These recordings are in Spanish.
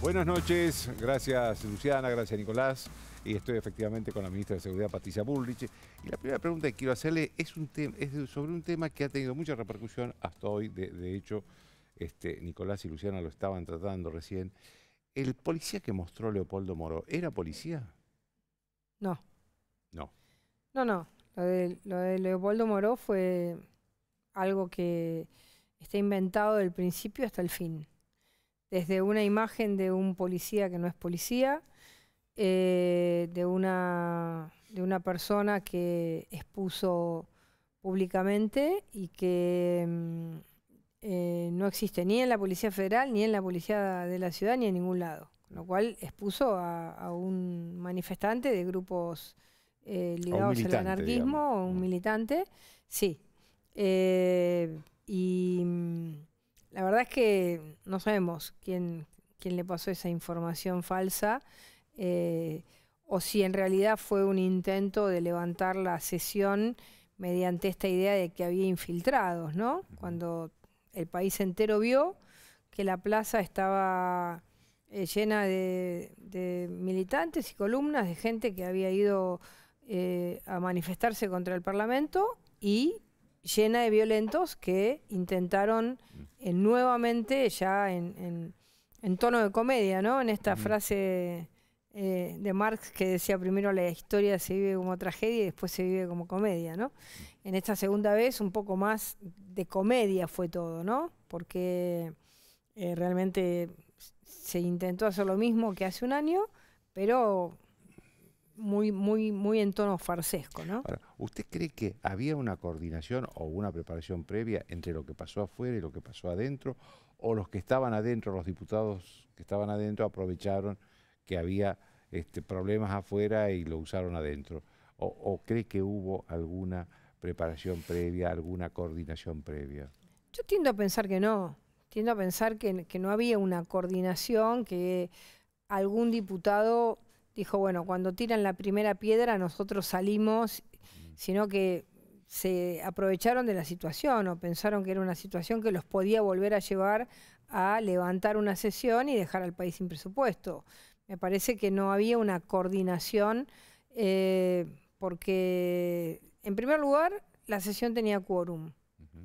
Buenas noches, gracias Luciana, gracias Nicolás. Y estoy efectivamente con la ministra de Seguridad, Patricia Bullrich. Y la primera pregunta que quiero hacerle es, un es sobre un tema que ha tenido mucha repercusión hasta hoy. De, hecho, este, Nicolás y Luciana lo estaban tratando recién. ¿El policía que mostró Leopoldo Moro era policía? No. No. No, no. Lo de, lo de Leopoldo Moro fue algo que está inventado del principio hasta el fin desde una imagen de un policía que no es policía, eh, de, una, de una persona que expuso públicamente y que mm, eh, no existe ni en la Policía Federal, ni en la Policía de la Ciudad, ni en ningún lado. Con lo cual expuso a, un manifestante de grupos eh, ligados al anarquismo, un mm. militante, sí. y mm, la verdad es que no sabemos quién, quién le pasó esa información falsa eh, o si en realidad fue un intento de levantar la sesión mediante esta idea de que había infiltrados, ¿no? Cuando el país entero vio que la plaza estaba eh, llena de, militantes y columnas de gente que había ido eh, a manifestarse contra el Parlamento y llena de violentos que intentaron mm. eh, nuevamente, ya en, tono de comedia, ¿no? En esta frase eh, de Marx que decía primero la historia se vive como tragedia y después se vive como comedia, ¿no? Mm. En esta segunda vez un poco más de comedia fue todo, ¿no? Porque eh, realmente se intentó hacer lo mismo que hace un año, pero muy, muy, muy en tono farsesco, ¿no? ¿usted cree que había una coordinación o una preparación previa entre lo que pasó afuera y lo que pasó adentro? ¿O los que estaban adentro, los diputados que estaban adentro, aprovecharon que había este, problemas afuera y lo usaron adentro? ¿O, cree que hubo alguna preparación previa, alguna coordinación previa? Yo tiendo a pensar que no. Tiendo a pensar que no había una coordinación, que algún diputado dijo, bueno, cuando tiran la primera piedra nosotros salimos, sino que se aprovecharon de la situación o pensaron que era una situación que los podía volver a llevar a levantar una sesión y dejar al país sin presupuesto. Me parece que no había una coordinación eh, porque, en primer lugar, la sesión tenía quórum,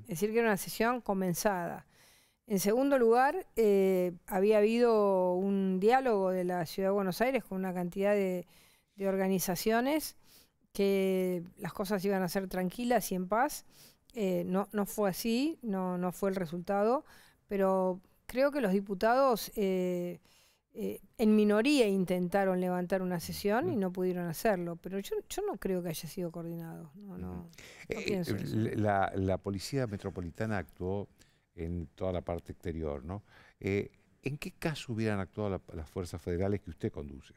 es decir, que era una sesión comenzada. En segundo lugar, eh, había habido un diálogo de la Ciudad de Buenos Aires con una cantidad de, organizaciones que las cosas iban a ser tranquilas y en paz. Eh, no, fue así, no, no fue el resultado, pero creo que los diputados eh, en minoría intentaron levantar una sesión y mm. no pudieron hacerlo, pero yo, yo no creo que haya sido coordinado. No, la, Policía Metropolitana actuó en toda la parte exterior, ¿no? Eh, ¿En qué caso hubieran actuado las fuerzas federales que usted conduce?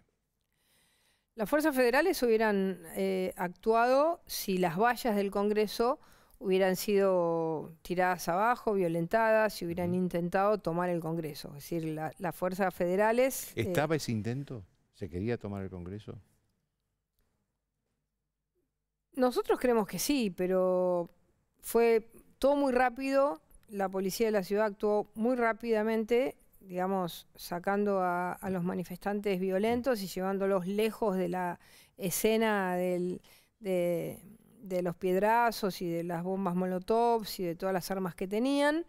Las fuerzas federales hubieran eh, actuado si las vallas del Congreso hubieran sido tiradas abajo, violentadas, si hubieran intentado tomar el Congreso. Es decir, las fuerzas federales... Eh, ¿Estaba ese intento? ¿Se quería tomar el Congreso? Nosotros creemos que sí, pero fue todo muy rápido la policía de la ciudad actuó muy rápidamente, digamos, sacando a, los manifestantes violentos y llevándolos lejos de la escena de, los piedrazos y de las bombas molotovs y de todas las armas que tenían.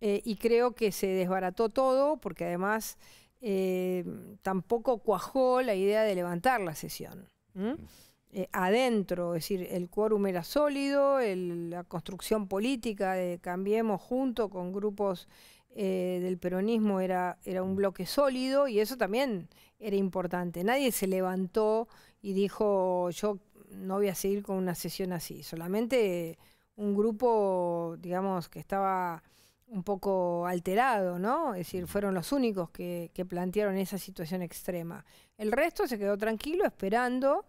Eh, y creo que se desbarató todo porque además eh, tampoco cuajó la idea de levantar la sesión. Eh, adentro, es decir, el quórum era sólido, la construcción política de Cambiemos junto con grupos eh, del peronismo era, era un bloque sólido y eso también era importante. Nadie se levantó y dijo yo no voy a seguir con una sesión así, solamente un grupo, digamos, que estaba un poco alterado, ¿no? Es decir, fueron los únicos que, que plantearon esa situación extrema. El resto se quedó tranquilo esperando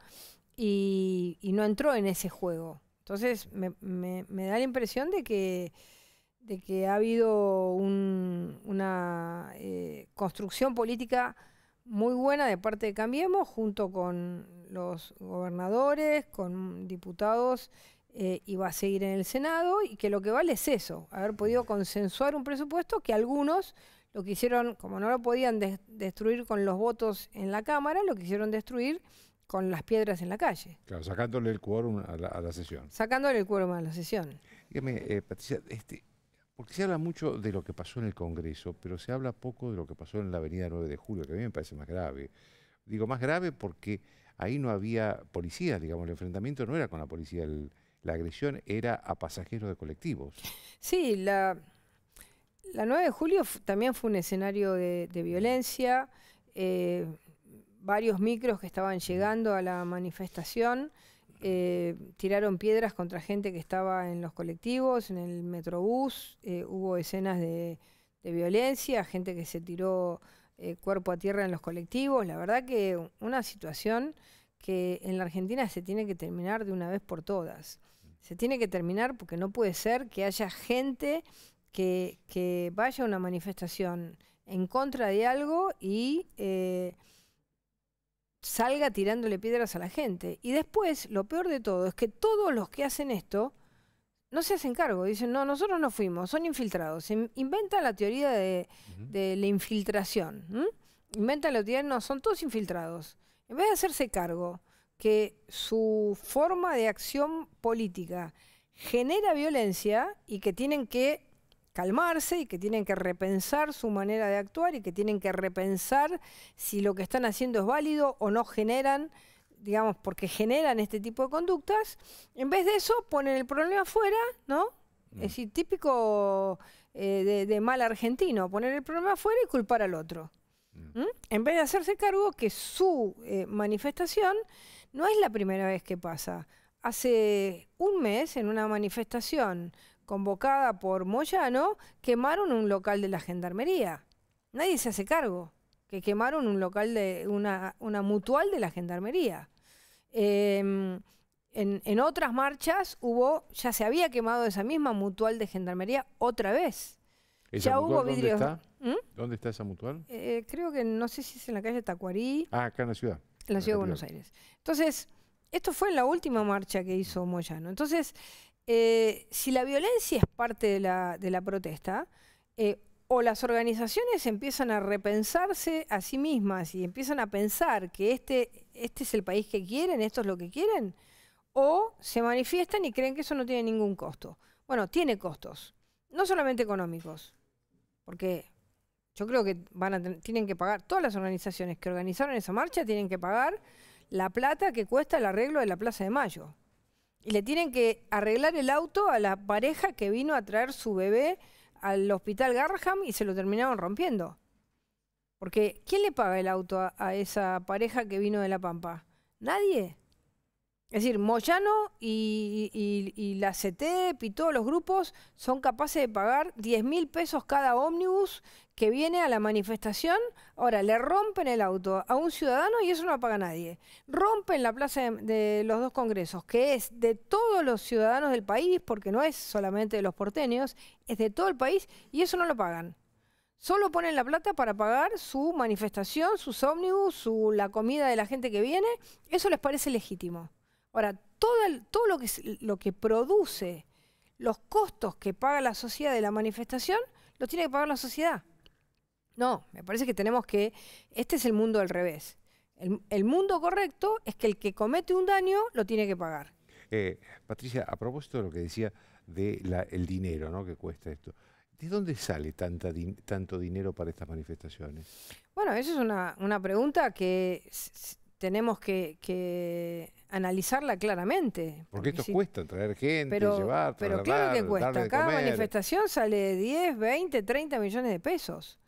y, no entró en ese juego. Entonces me, da la impresión de que, de que ha habido una eh, construcción política muy buena de parte de Cambiemos, junto con los gobernadores, con diputados, eh, y va a seguir en el Senado, y que lo que vale es eso, haber podido consensuar un presupuesto que algunos lo quisieron, como no lo podían destruir con los votos en la Cámara, lo quisieron destruir con las piedras en la calle. Claro, sacándole el quórum a la, sesión. Sacándole el quórum a la sesión. Dígame, eh, Patricia, este, porque se habla mucho de lo que pasó en el Congreso, pero se habla poco de lo que pasó en la Avenida 9 de Julio, que a mí me parece más grave. Digo más grave porque ahí no había policías, digamos, el enfrentamiento no era con la policía, la agresión era a pasajeros de colectivos. Sí, la, 9 de Julio también fue un escenario de, violencia. Eh, varios micros que estaban llegando a la manifestación eh, tiraron piedras contra gente que estaba en los colectivos, en el metrobús, eh, hubo escenas de, violencia, gente que se tiró eh, cuerpo a tierra en los colectivos, la verdad que una situación que en la Argentina se tiene que terminar de una vez por todas. Se tiene que terminar porque no puede ser que haya gente que vaya a una manifestación en contra de algo y salga tirándole piedras a la gente. Y después, lo peor de todo, es que todos los que hacen esto no se hacen cargo. Dicen, no, nosotros no fuimos, son infiltrados. inventa la teoría de, la infiltración. Inventa la teoría, no, son todos infiltrados. En vez de hacerse cargo que su forma de acción política genera violencia y que tienen que calmarse y que tienen que repensar su manera de actuar y que tienen que repensar si lo que están haciendo es válido o no generan digamos, porque generan este tipo de conductas, en vez de eso ponen el problema afuera, ¿no? Es mm. decir, típico eh, de, mal argentino, poner el problema afuera y culpar al otro. Mm. ¿Mm? En vez de hacerse cargo que su eh, manifestación no es la primera vez que pasa. Hace un mes, en una manifestación convocada por Moyano, quemaron un local de la Gendarmería. Nadie se hace cargo que quemaron un local de una, mutual de la Gendarmería. Em, en, otras marchas hubo, ya se había quemado esa misma mutual de gendarmería otra vez. ya hubo vidrios. ¿Mm? ¿dónde está? esa mutual? Eh, creo que no sé si es en la calle Tacuarí. Ah, acá en la ciudad. En la ciudad de Buenos Aires. Entonces, esto fue en la última marcha que hizo Moyano. Entonces, eh, si la violencia es parte de la, protesta, eh, o las organizaciones empiezan a repensarse a sí mismas y empiezan a pensar que este, este es el país que quieren, esto es lo que quieren, o se manifiestan y creen que eso no tiene ningún costo. Bueno, tiene costos, no solamente económicos, porque yo creo que van tienen que pagar, todas las organizaciones que organizaron esa marcha tienen que pagar la plata que cuesta el arreglo de la Plaza de Mayo. Y le tienen que arreglar el auto a la pareja que vino a traer su bebé al hospital Garham y se lo terminaron rompiendo. Porque ¿quién le paga el auto a, esa pareja que vino de La Pampa? Nadie. Es decir, Moyano y, la CETEP y todos los grupos son capaces de pagar 10 mil pesos cada ómnibus que viene a la manifestación, ahora le rompen el auto a un ciudadano y eso no lo paga nadie. Rompen la plaza de, los dos congresos, que es de todos los ciudadanos del país, porque no es solamente de los porteños, es de todo el país y eso no lo pagan. Solo ponen la plata para pagar su manifestación, sus ómnibus, la comida de la gente que viene, eso les parece legítimo. Ahora, todo, todo lo, que, lo que produce los costos que paga la sociedad de la manifestación, los tiene que pagar la sociedad. No, me parece que tenemos que, este es el mundo al revés. El, mundo correcto es que el que comete un daño lo tiene que pagar. Eh, Patricia, a propósito de lo que decía del dinero ¿no? que cuesta esto, ¿De dónde sale tanta tanto dinero para estas manifestaciones? Bueno, eso es una, pregunta que tenemos que, analizarla claramente. Porque, esto cuesta, traer gente, pero, llevar, Pero claro que cuesta. Cada manifestación sale de 10, 20, 30 millones de pesos.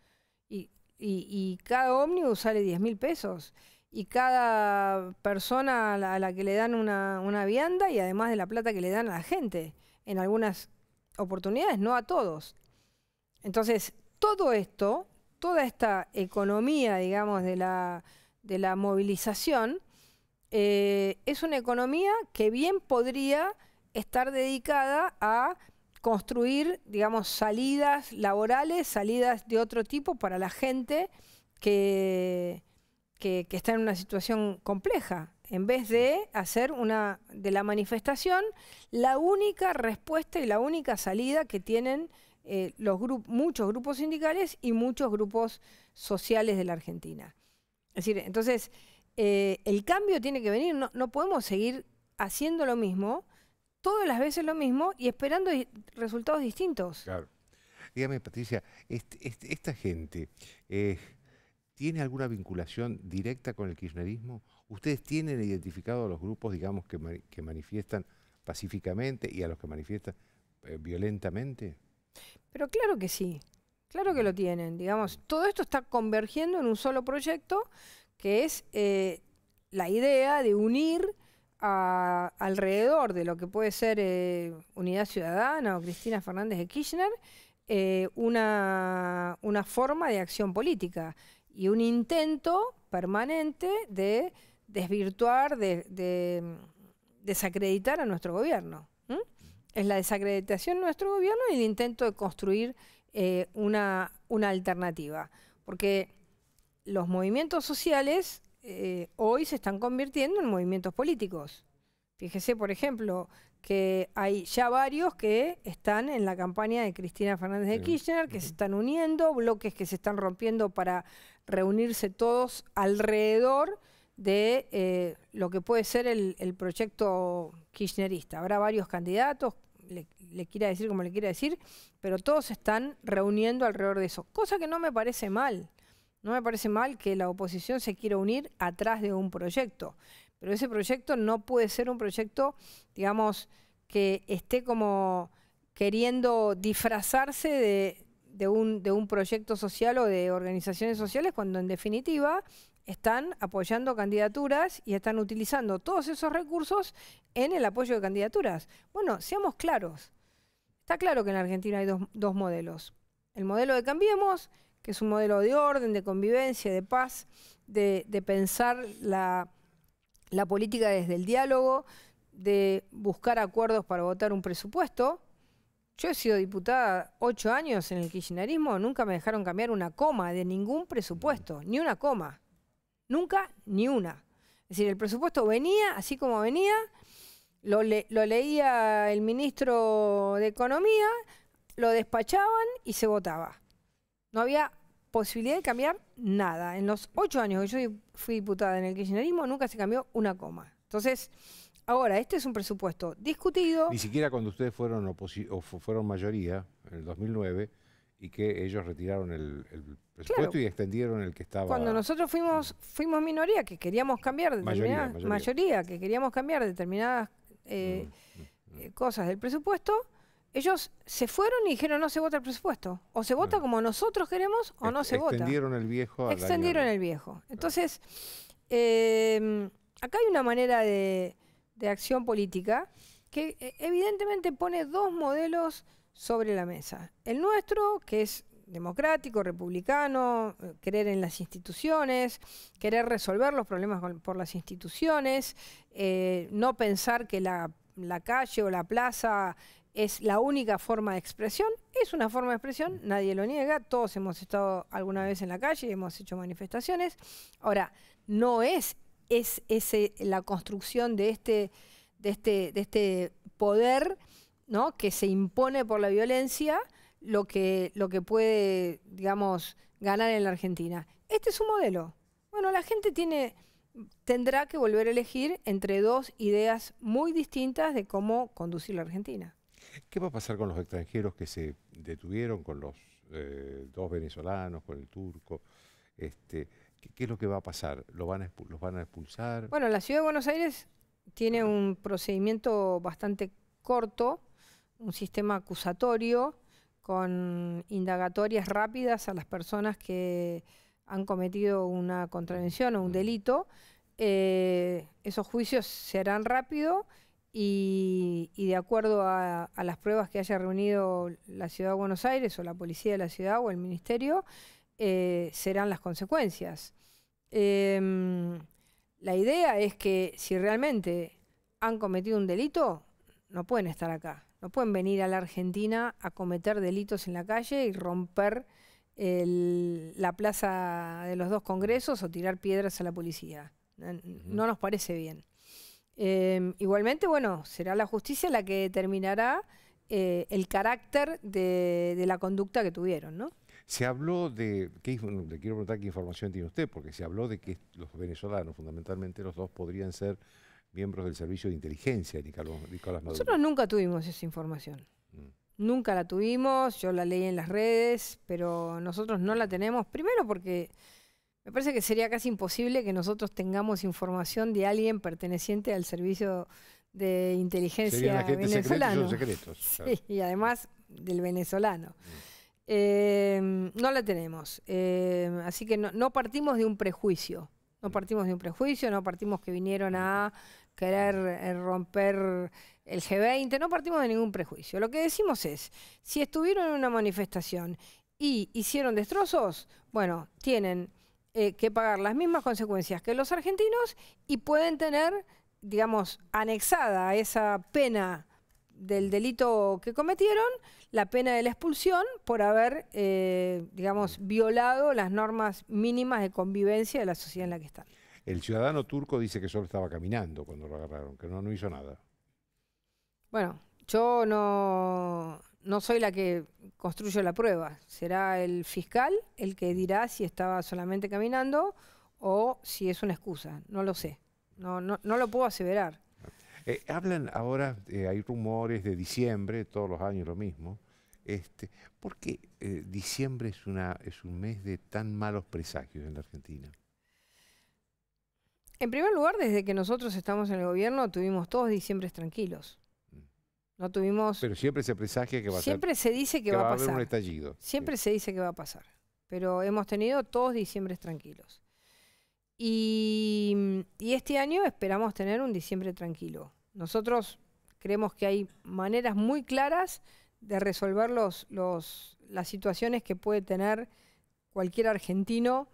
Y, cada ómnibus sale 10 mil pesos. Y cada persona a la, que le dan una, vianda y además de la plata que le dan a la gente. En algunas oportunidades, no a todos. Entonces, todo esto, toda esta economía, digamos, de la, de la movilización, eh, es una economía que bien podría estar dedicada a construir, digamos, salidas laborales, salidas de otro tipo para la gente que, que, está en una situación compleja, en vez de hacer una de la manifestación la única respuesta y la única salida que tienen eh, los grupos, muchos grupos sindicales y muchos grupos sociales de la Argentina. Es decir, entonces, eh, el cambio tiene que venir, no podemos seguir haciendo lo mismo todas las veces lo mismo y esperando resultados distintos. Claro. Dígame, Patricia, este, este, ¿esta gente eh, tiene alguna vinculación directa con el kirchnerismo? ¿Ustedes tienen identificado a los grupos, digamos, que, manifiestan pacíficamente y a los que manifiestan eh, violentamente? Pero claro que sí, claro que lo tienen. Digamos, todo esto está convergiendo en un solo proyecto que es eh, la idea de unir alrededor de lo que puede ser eh, Unidad Ciudadana o Cristina Fernández de Kirchner eh, una, forma de acción política y un intento permanente de desvirtuar, de, mm, desacreditar a nuestro gobierno. Es la desacreditación de nuestro gobierno y el intento de construir eh, una, una alternativa. Porque los movimientos sociales eh, hoy se están convirtiendo en movimientos políticos. Fíjese, por ejemplo, que hay ya varios que están en la campaña de Cristina Fernández de Kirchner, que se están uniendo, bloques que se están rompiendo para reunirse todos alrededor de eh, lo que puede ser el, proyecto kirchnerista. Habrá varios candidatos, le, le, quiera decir como le quiera decir, pero todos están reuniendo alrededor de eso, cosa que no me parece mal. No me parece mal que la oposición se quiera unir atrás de un proyecto, pero ese proyecto no puede ser un proyecto, digamos, que esté como queriendo disfrazarse de, un, proyecto social o de organizaciones sociales cuando en definitiva están apoyando candidaturas y están utilizando todos esos recursos en el apoyo de candidaturas. Bueno, seamos claros. Está claro que en la Argentina hay dos modelos. El modelo de Cambiemos, que es un modelo de orden, de convivencia, de paz, de, pensar la, política desde el diálogo, de buscar acuerdos para votar un presupuesto. Yo he sido diputada ocho años en el kirchnerismo, nunca me dejaron cambiar una coma de ningún presupuesto, ni una coma. Nunca, ni una. Es decir, el presupuesto venía así como venía, lo leía el ministro de Economía, lo despachaban y se votaba. No había posibilidad de cambiar nada. En los ocho años que yo fui diputada en el kirchnerismo nunca se cambió una coma. Entonces, ahora, este es un presupuesto discutido. Ni siquiera cuando ustedes fueron, o fueron mayoría, en el 2009, y que ellos retiraron el, presupuesto y extendieron el que estaba. Cuando nosotros fuimos fuimos minoría, que queríamos cambiar determinadas. Mayoría, mayoría. que queríamos cambiar determinadas eh, mm, mm, mm. Eh, cosas del presupuesto, ellos se fueron y dijeron no se vota el presupuesto. O se vota como nosotros queremos o no se vota. Extendieron el viejo. Extendieron el viejo. Entonces, em, acá hay una manera de, acción política que e, evidentemente pone dos modelos sobre la mesa. El nuestro, que es democrático, republicano, eh, querer en las instituciones, querer resolver los problemas por las instituciones, eh, no pensar que la, calle o la plaza es la única forma de expresión, es una forma de expresión, nadie lo niega, todos hemos estado alguna vez en la calle hemos hecho manifestaciones. Ahora, no es, es, ese la construcción de este, de este, de este poder ¿no? que se impone por la violencia lo que, lo que puede, digamos, ganar en la Argentina. Este es un modelo. Bueno, la gente tiene tendrá que volver a elegir entre dos ideas muy distintas de cómo conducir la Argentina. ¿Qué va a pasar con los extranjeros que se detuvieron, con los eh, dos venezolanos, con el turco? Este, ¿qué, es lo que va a pasar? ¿Los van a expulsar? Bueno, la ciudad de Buenos Aires tiene un procedimiento bastante corto, un sistema acusatorio con indagatorias rápidas a las personas que han cometido una contravención o un delito. Eh, esos juicios se harán rápido y, de acuerdo a, las pruebas que haya reunido la Ciudad de Buenos Aires o la Policía de la Ciudad o el Ministerio, eh, serán las consecuencias. Em, la idea es que si realmente han cometido un delito, no pueden estar acá, no pueden venir a la Argentina a cometer delitos en la calle y romper la plaza de los dos congresos o tirar piedras a la policía. No nos parece bien. Em, igualmente, bueno, será la justicia la que determinará eh, el carácter de, la conducta que tuvieron, ¿no? Se habló de, le quiero preguntar qué información tiene usted, porque se habló de que los venezolanos, fundamentalmente los dos, podrían ser miembros del servicio de inteligencia de Nicolás Maduro. Nosotros nunca tuvimos esa información. Mm. Nunca la tuvimos, yo la leí en las redes, pero nosotros no la tenemos, primero porque me parece que sería casi imposible que nosotros tengamos información de alguien perteneciente al servicio de inteligencia venezolano. y además del venezolano. Mm. Em, no la tenemos. Em, así que no, partimos de un prejuicio. No mm. partimos de un prejuicio, no partimos que vinieron a mm. querer eh, romper el G20, no partimos de ningún prejuicio. Lo que decimos es, si estuvieron en una manifestación y hicieron destrozos, bueno, tienen eh, que pagar las mismas consecuencias que los argentinos y pueden tener, digamos, anexada a esa pena del delito que cometieron, la pena de la expulsión por haber, eh, digamos, violado las normas mínimas de convivencia de la sociedad en la que están. El ciudadano turco dice que solo estaba caminando cuando lo agarraron, que no, no hizo nada. Bueno, yo no, no soy la que construyo la prueba, será el fiscal el que dirá si estaba solamente caminando o si es una excusa, no lo sé, no, no, lo puedo aseverar. Eh, hablan ahora, eh, hay rumores de diciembre, todos los años lo mismo, este, ¿por qué eh, diciembre es, una, es un mes de tan malos presagios en la Argentina? En primer lugar, desde que nosotros estamos en el gobierno tuvimos todos diciembre tranquilos tuvimos. Pero siempre se presagia que va siempre a Siempre se dice que, va, a pasar. un estallido. Siempre se dice que va a pasar. Pero hemos tenido todos diciembres tranquilos. Y, este año esperamos tener un diciembre tranquilo. Nosotros creemos que hay maneras muy claras de resolver los, las situaciones que puede tener cualquier argentino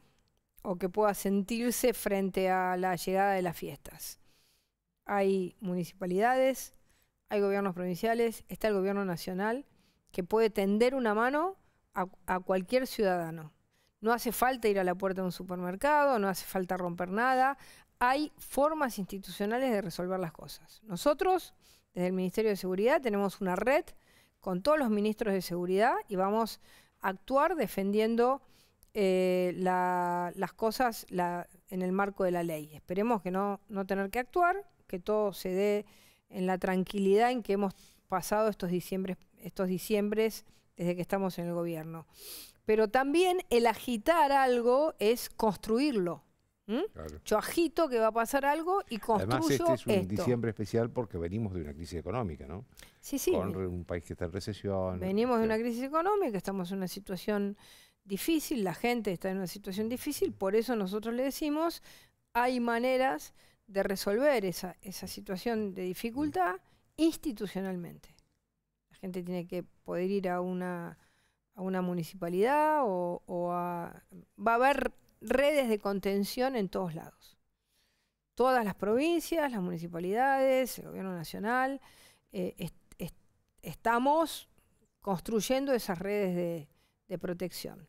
o que pueda sentirse frente a la llegada de las fiestas. Hay municipalidades, hay gobiernos provinciales, está el gobierno nacional, que puede tender una mano a, cualquier ciudadano. No hace falta ir a la puerta de un supermercado, no hace falta romper nada. Hay formas institucionales de resolver las cosas. Nosotros, desde el Ministerio de Seguridad, tenemos una red con todos los ministros de Seguridad y vamos a actuar defendiendo eh, las cosas en el marco de la ley. Esperemos que no, no tener que actuar, que todo se dé en la tranquilidad en que hemos pasado estos diciembres, estos diciembres desde que estamos en el gobierno. Pero también el agitar algo es construirlo. Yo agito que va a pasar algo y construyo Además, este es un diciembre especial porque venimos de una crisis económica, ¿no? Sí, sí. Con un país que está en recesión. Venimos de una crisis económica, estamos en una situación difícil, la gente está en una situación difícil, por eso nosotros le decimos, hay maneras de resolver esa, esa situación de dificultad institucionalmente. La gente tiene que poder ir a una, municipalidad o, a... Va a haber redes de contención en todos lados. Todas las provincias, las municipalidades, el gobierno nacional, eh, estamos construyendo esas redes de protección.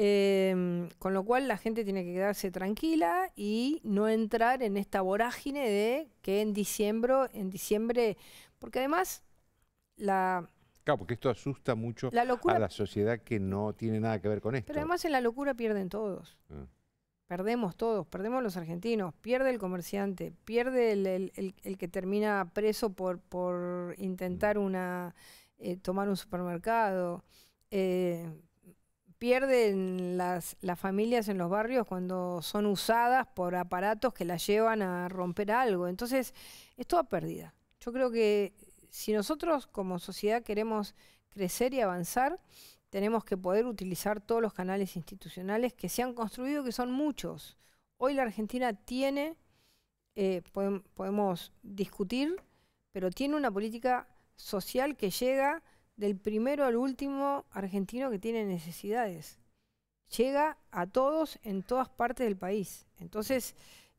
Em, con lo cual la gente tiene que quedarse tranquila y no entrar en esta vorágine de que en diciembre, en diciembre, porque además la Claro, porque esto asusta mucho a la sociedad que no tiene nada que ver con esto. Pero además en la locura pierden todos. Ah. Perdemos todos, perdemos los argentinos, pierde el comerciante, pierde el, que termina preso por, por intentar mm. una eh, tomar un supermercado. Eh, pierden las, familias en los barrios cuando son usadas por aparatos que las llevan a romper algo. Entonces, es toda pérdida. Yo creo que si nosotros como sociedad queremos crecer y avanzar, tenemos que poder utilizar todos los canales institucionales que se han construido, que son muchos. Hoy la Argentina tiene, eh, podemos discutir, pero tiene una política social que llega del primero al último argentino que tiene necesidades. Llega a todos en todas partes del país. Entonces,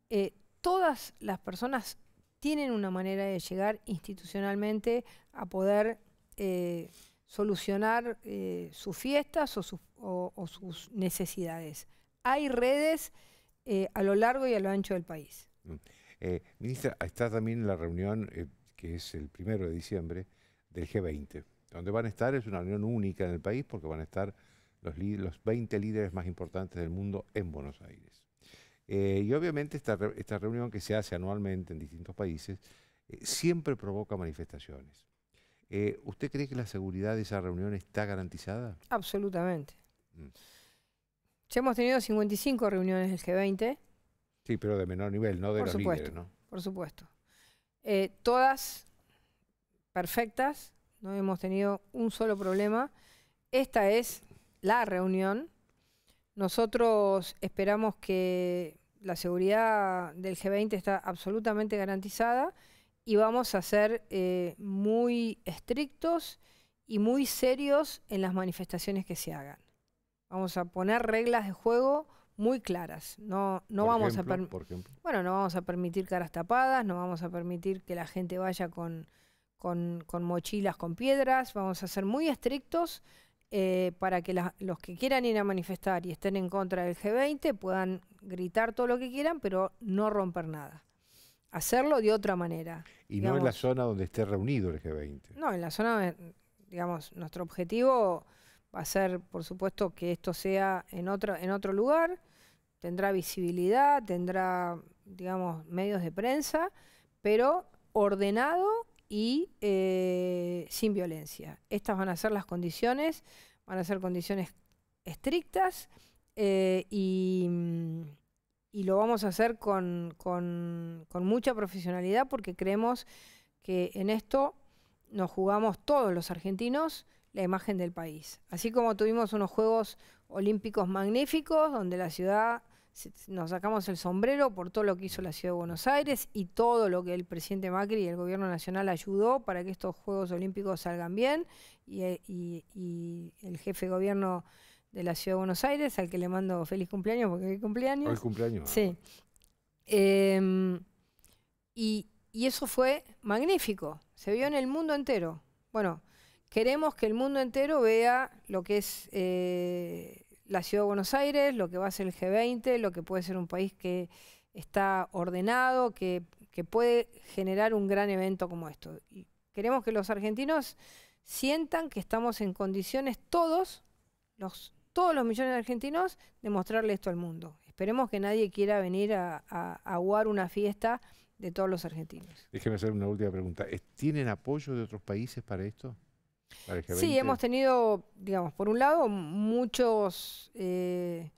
eh, todas las personas tienen una manera de llegar institucionalmente a poder eh, solucionar eh, sus fiestas o, o, sus necesidades. Hay redes a lo largo y a lo ancho del país. Mm. ministra, está también la reunión, que es el primero de diciembre, del G20. Donde van a estar es una reunión única en el país porque van a estar los, los 20 líderes más importantes del mundo en Buenos Aires. Eh, y obviamente esta, reunión que se hace anualmente en distintos países eh, siempre provoca manifestaciones. Eh, ¿Usted cree que la seguridad de esa reunión está garantizada? Absolutamente. Mm. Ya hemos tenido 55 reuniones del G20. Sí, pero de menor nivel, no de supuesto, líderes, ¿no? Por supuesto. todas perfectas, no hemos tenido un solo problema. Esta es la reunión. Nosotros esperamos que la seguridad del G20 está absolutamente garantizada y vamos a ser eh, muy estrictos y muy serios en las manifestaciones que se hagan. Vamos a poner reglas de juego muy claras. No, no vamos a bueno, no vamos a permitir caras tapadas, no vamos a permitir que la gente vaya con con, mochilas, con piedras, vamos a ser muy estrictos eh, para que los que quieran ir a manifestar y estén en contra del G20 puedan gritar todo lo que quieran, pero no romper nada. Hacerlo de otra manera. Y no en la zona donde esté reunido el G20. No, en la zona, digamos, nuestro objetivo va a ser, por supuesto, que esto sea en otro, en otro lugar, tendrá visibilidad, tendrá, digamos, medios de prensa, pero ordenado y eh, sin violencia. Estas van a ser las condiciones, van a ser condiciones estrictas eh, mm, y, lo vamos a hacer con, mucha profesionalidad porque creemos que en esto nos jugamos todos los argentinos la imagen del país. Así como tuvimos unos Juegos Olímpicos magníficos donde la ciudad nos sacamos el sombrero por todo lo que hizo la ciudad de Buenos Aires y todo lo que el presidente Macri y el gobierno nacional ayudó para que estos Juegos Olímpicos salgan bien y, eh, el jefe de gobierno de la ciudad de Buenos Aires, al que le mando feliz cumpleaños porque hoy cumpleaños. Hoy cumpleaños. Sí. Em, y, eso fue magnífico, se vio en el mundo entero. Bueno, queremos que el mundo entero vea lo que es... Eh, la Ciudad de Buenos Aires, lo que va a ser el G20, lo que puede ser un país que está ordenado, que, puede generar un gran evento como esto. Y queremos que los argentinos sientan que estamos en condiciones todos, los, todos los millones de argentinos, de mostrarle esto al mundo. Esperemos que nadie quiera venir a, a, aguar una fiesta de todos los argentinos. Déjeme hacer una última pregunta. ¿Tienen apoyo de otros países para esto? Sí, hemos tenido, digamos, por un lado, muchos eh,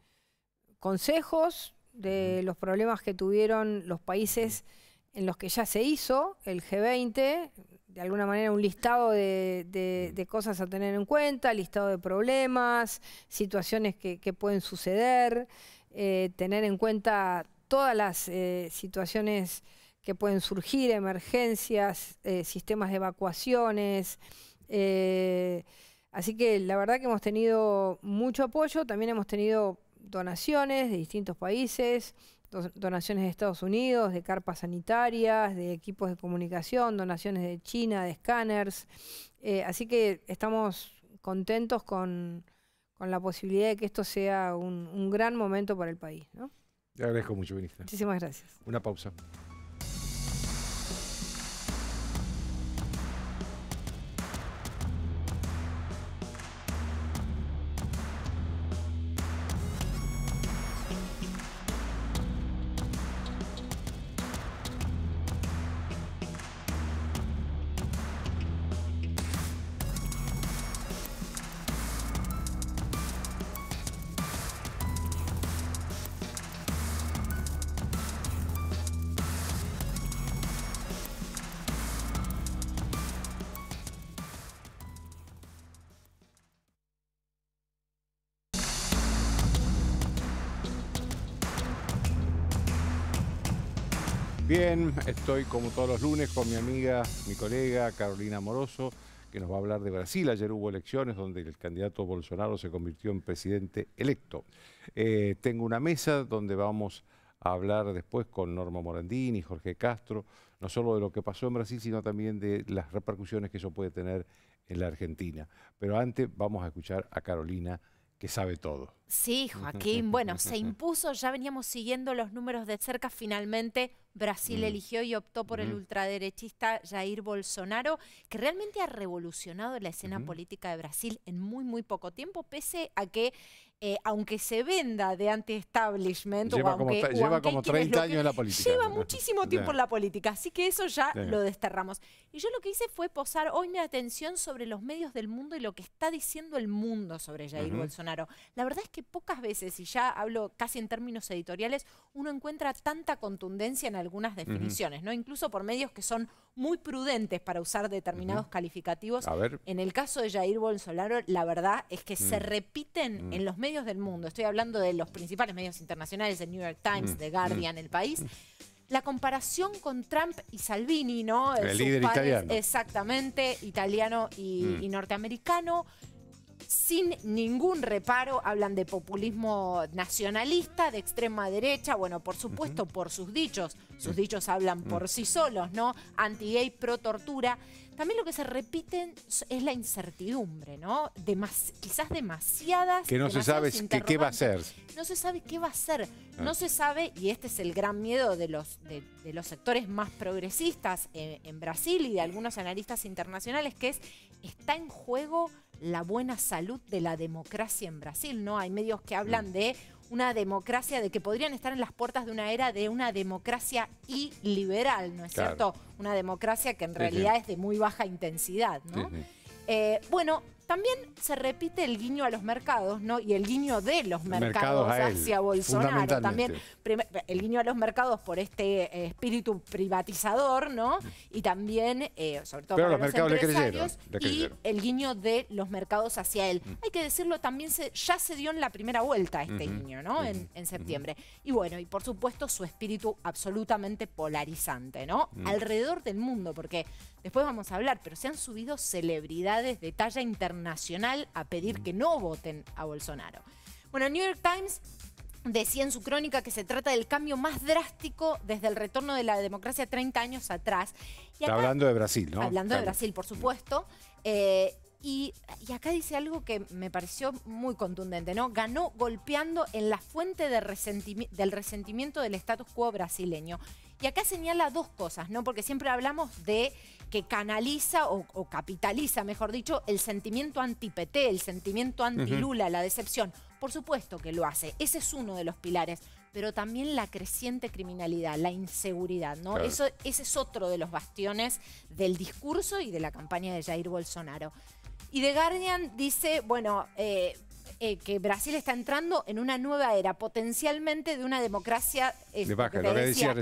consejos de los problemas que tuvieron los países en los que ya se hizo el G20, de alguna manera un listado de, cosas a tener en cuenta, listado de problemas, situaciones que, pueden suceder, eh, tener en cuenta todas las eh, situaciones que pueden surgir, emergencias, sistemas de evacuaciones, eh, así que la verdad que hemos tenido mucho apoyo, también hemos tenido donaciones de distintos países, donaciones de Estados Unidos, de carpas sanitarias, de equipos de comunicación, donaciones de China, de escáneres. Eh, así que estamos contentos con, la posibilidad de que esto sea un, gran momento para el país. Te agradezco mucho, ministra. Muchísimas gracias. Una pausa. estoy como todos los lunes con mi amiga, mi colega Carolina Moroso, que nos va a hablar de Brasil. Ayer hubo elecciones donde el candidato Bolsonaro se convirtió en presidente electo. Eh, tengo una mesa donde vamos a hablar después con Norma Morandini, Jorge Castro, no solo de lo que pasó en Brasil, sino también de las repercusiones que eso puede tener en la Argentina. Pero antes vamos a escuchar a Carolina que sabe todo. Sí, Joaquín. Bueno, se impuso, ya veníamos siguiendo los números de cerca. Finalmente, Brasil mm. eligió y optó por el ultraderechista Jair Bolsonaro, que realmente ha revolucionado la escena política de Brasil en muy, muy poco tiempo, pese a que eh, aunque se venda de anti-establishment, lleva, como, 30 años en la política. Lleva muchísimo tiempo en la política, así que eso ya lo desterramos. Y yo lo que hice fue posar hoy mi atención sobre los medios del mundo y lo que está diciendo el mundo sobre Jair Bolsonaro. La verdad es que pocas veces, y ya hablo casi en términos editoriales, uno encuentra tanta contundencia en algunas definiciones, ¿no? Incluso por medios que son muy prudentes para usar determinados calificativos. En el caso de Jair Bolsonaro, la verdad es que se mm. repiten mm. en los medios del mundo, estoy hablando de los principales medios internacionales, el New York Times, mm, The Guardian, mm. El País, la comparación con Trump y Salvini, ¿no? El líder italiano. Exactamente, italiano mm. y, norteamericano. Sin ningún reparo hablan de populismo nacionalista, de extrema derecha, bueno, por supuesto, por sus dichos. Sus dichos hablan por sí solos, ¿no? Anti-gay, pro-tortura. También lo que se repiten es la incertidumbre, ¿no? quizás demasiadas. Que no se sabe qué va a ser. No se sabe qué va a ser. Ah. No se sabe, y este es el gran miedo de los, de, los sectores más progresistas eh, en, Brasil y de algunos analistas internacionales, que es, está en juego la buena salud de la democracia en Brasil, ¿no? Hay medios que hablan mm. de una democracia, de que podrían estar en las puertas de una era de una democracia liberal ¿no es cierto? Una democracia que en realidad es de muy baja intensidad, ¿no? Eh, bueno, también se repite el guiño a los mercados, ¿no? Y el guiño de los mercados, hacia Bolsonaro. También el guiño a los mercados por este eh, espíritu privatizador, ¿no? Y también, eh, sobre todo Pero los, mercados empresarios, le y el guiño de los mercados hacia él. Mm. Hay que decirlo, también se, ya se dio en la primera vuelta este guiño, ¿no? en, septiembre. Y bueno, y por supuesto su espíritu absolutamente polarizante, ¿no? Mm. Alrededor del mundo, porque Después vamos a hablar, pero se han subido celebridades de talla internacional a pedir mm. que no voten a Bolsonaro. Bueno, New York Times decía en su crónica que se trata del cambio más drástico desde el retorno de la democracia 30 años atrás. hablando de Brasil, ¿no? Hablando de Brasil, por mm. supuesto. Eh, y, acá dice algo que me pareció muy contundente, ¿no? Ganó golpeando en la fuente del resentimiento del status quo brasileño. Y acá señala dos cosas, ¿no? Porque siempre hablamos de que canaliza o, capitaliza, mejor dicho, el sentimiento anti-PT, el sentimiento anti-Lula, la decepción. Por supuesto que lo hace, ese es uno de los pilares, pero también la creciente criminalidad, la inseguridad, ¿no? Eso, ese es otro de los bastiones del discurso y de la campaña de Jair Bolsonaro. Y The Guardian dice, bueno, eh, eh, que Brasil está entrando en una nueva era, potencialmente de una democracia de baja,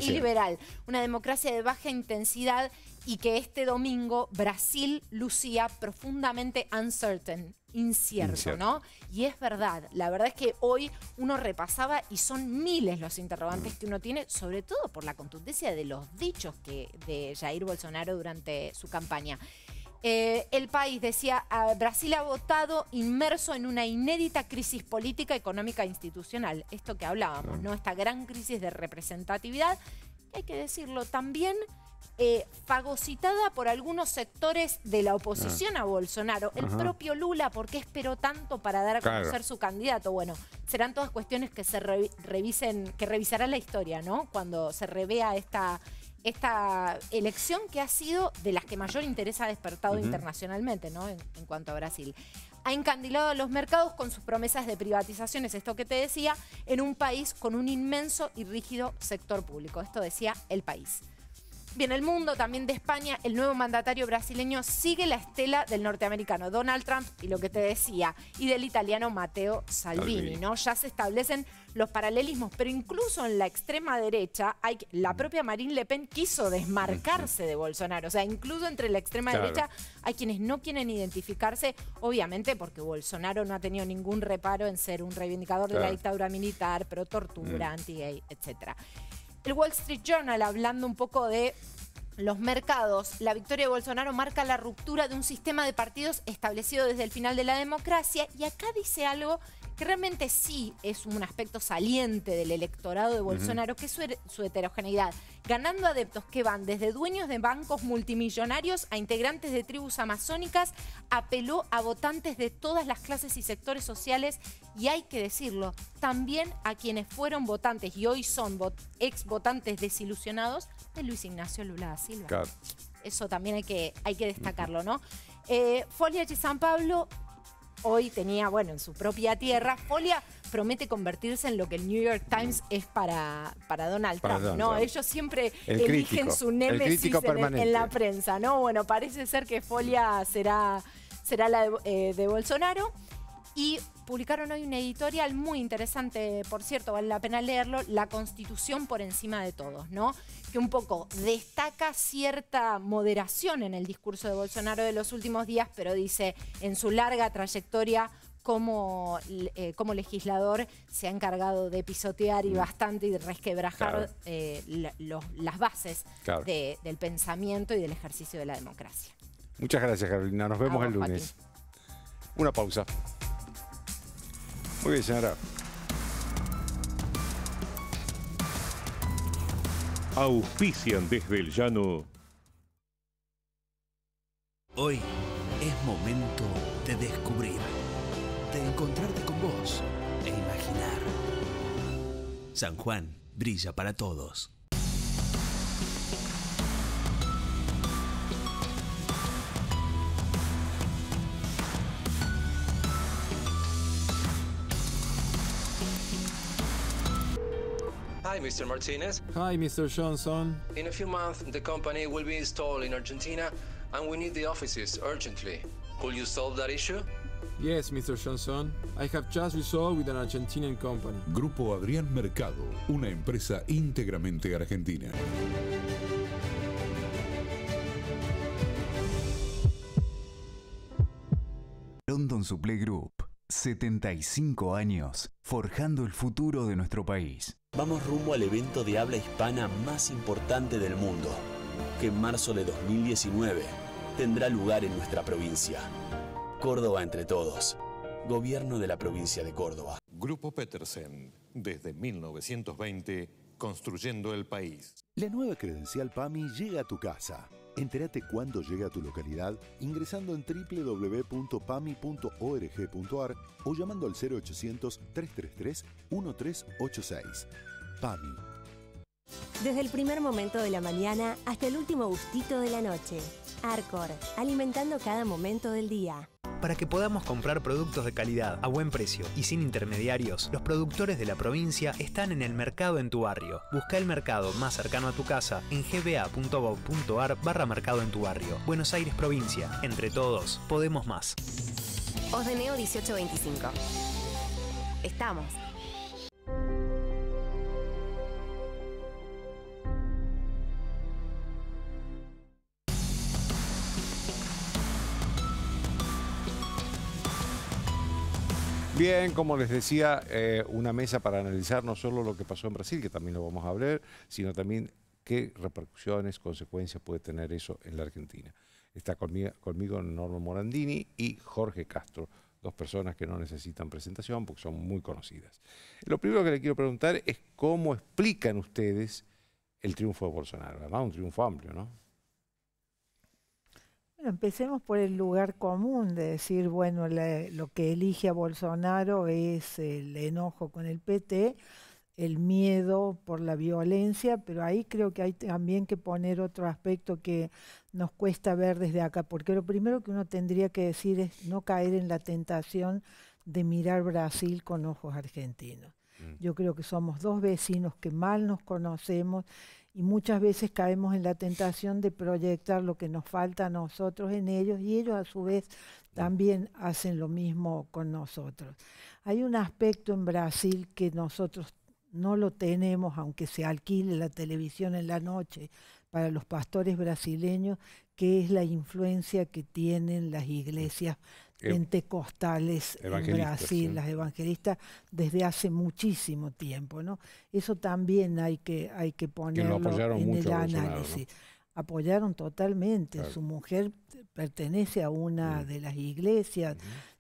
liberal, una democracia de baja intensidad y que este domingo Brasil lucía profundamente uncertain, incierto, ¿no? Y es verdad, la verdad es que hoy uno repasaba y son miles los interrogantes mm. que uno tiene, sobre todo por la contundencia de los dichos que de Jair Bolsonaro durante su campaña. Eh, el país decía, ah, Brasil ha votado inmerso en una inédita crisis política, económica e institucional. Esto que hablábamos, ¿no? Esta gran crisis de representatividad, hay que decirlo también, eh, fagocitada por algunos sectores de la oposición ah. a Bolsonaro. El propio Lula, ¿por qué esperó tanto para dar a conocer su candidato? Bueno, serán todas cuestiones que se revisen, que revisará la historia, ¿no? Cuando se revea esta esta elección que ha sido de las que mayor interés ha despertado internacionalmente, ¿no? En, en, cuanto a Brasil. Ha encandilado a los mercados con sus promesas de privatizaciones, esto que te decía, en un país con un inmenso y rígido sector público. Esto decía el país. Bien, el mundo también de España, el nuevo mandatario brasileño sigue la estela del norteamericano Donald Trump y lo que te decía, y del italiano Matteo Salvini, ¿no? Ya se establecen los paralelismos, pero incluso en la extrema derecha, hay, la propia Marine Le Pen quiso desmarcarse de Bolsonaro, o sea, incluso entre la extrema derecha hay quienes no quieren identificarse, obviamente porque Bolsonaro no ha tenido ningún reparo en ser un reivindicador de la dictadura militar, pero tortura, mm. anti-gay, etcétera. El Wall Street Journal, hablando un poco de los mercados, la victoria de Bolsonaro marca la ruptura de un sistema de partidos establecido desde el final de la democracia y acá dice algo que realmente sí es un aspecto saliente del electorado de Bolsonaro, que es su, heterogeneidad, ganando adeptos que van desde dueños de bancos multimillonarios a integrantes de tribus amazónicas, apeló a votantes de todas las clases y sectores sociales y hay que decirlo, también a quienes fueron votantes y hoy son ex votantes desilusionados de Luis Ignacio Lula da Silva. Eso también hay que, hay que destacarlo, ¿no? Eh, Folia de San Pablo hoy tenía, bueno, en su propia tierra, Folia promete convertirse en lo que el New York Times es para, para Donald Trump, ¿no? Ellos siempre eligen su némesis en, la prensa, ¿no? Bueno, parece ser que Folia será, será la de, eh, de Bolsonaro. Y publicaron hoy un editorial muy interesante, por cierto, vale la pena leerlo, La Constitución por encima de todos, ¿no? Que un poco destaca cierta moderación en el discurso de Bolsonaro de los últimos días, pero dice, en su larga trayectoria como, eh, como legislador se ha encargado de pisotear y mm. bastante y de resquebrajar eh, las bases del pensamiento y del ejercicio de la democracia. Muchas gracias, Carolina. Nos vemos el lunes. Una pausa. Muy bien, señora. Auspician desde el llano. Hoy es momento de descubrir, de encontrarte con vos e imaginar. San Juan brilla para todos. Mr. Martinez. Hi, Mr. Johnson. In a few months, the company will be installed in Argentina and we need the offices urgently. Could you solve that issue? Yes, Mr. Johnson. I have just resolved with an Argentinian company. Grupo Adrián Mercado, una empresa íntegramente argentina. London Supply Group, 75 años, forjando el futuro de nuestro país. Vamos rumbo al evento de habla hispana más importante del mundo, que en marzo de 2019 tendrá lugar en nuestra provincia. Córdoba entre todos. Gobierno de la provincia de Córdoba. Grupo Petersen, desde 1920, construyendo el país. La nueva credencial PAMI llega a tu casa Entérate cuándo llega a tu localidad ingresando en www.pami.org.ar o llamando al 0800-333-1386. PAMI. Desde el primer momento de la mañana hasta el último gustito de la noche. Arcor, alimentando cada momento del día para que podamos comprar productos de calidad a buen precio y sin intermediarios, los productores de la provincia están en el mercado en tu barrio. Busca el mercado más cercano a tu casa en gba.gov.ar barra mercado en tu barrio. Buenos Aires Provincia. Entre todos, podemos más. Osdeneo 1825. Estamos Bien, como les decía, eh, una mesa para analizar no solo lo que pasó en Brasil, que también lo vamos a hablar, sino también qué repercusiones, consecuencias puede tener eso en la Argentina. Está conmigo, conmigo Norma Morandini y Jorge Castro, dos personas que no necesitan presentación porque son muy conocidas. Lo primero que le quiero preguntar es cómo explican ustedes el triunfo de Bolsonaro. ¿verdad? un triunfo amplio, ¿no? empecemos por el lugar común de decir, bueno, lo que elige a Bolsonaro es el enojo con el PT, el miedo por la violencia, pero ahí creo que hay también que poner otro aspecto que nos cuesta ver desde acá, porque lo primero que uno tendría que decir es no caer en la tentación de mirar Brasil con ojos argentinos. Mm. Yo creo que somos dos vecinos que mal nos conocemos y muchas veces caemos en la tentación de proyectar lo que nos falta a nosotros en ellos y ellos a su vez también hacen lo mismo con nosotros. Hay un aspecto en Brasil que nosotros no lo tenemos, aunque se alquile la televisión en la noche, para los pastores brasileños, que es la influencia que tienen las iglesias pentecostales en Brasil, las evangelistas, desde hace muchísimo tiempo. ¿no? Eso también hay que, hay que ponerlo en el análisis. Apoyaron totalmente. Su mujer pertenece a una de las iglesias.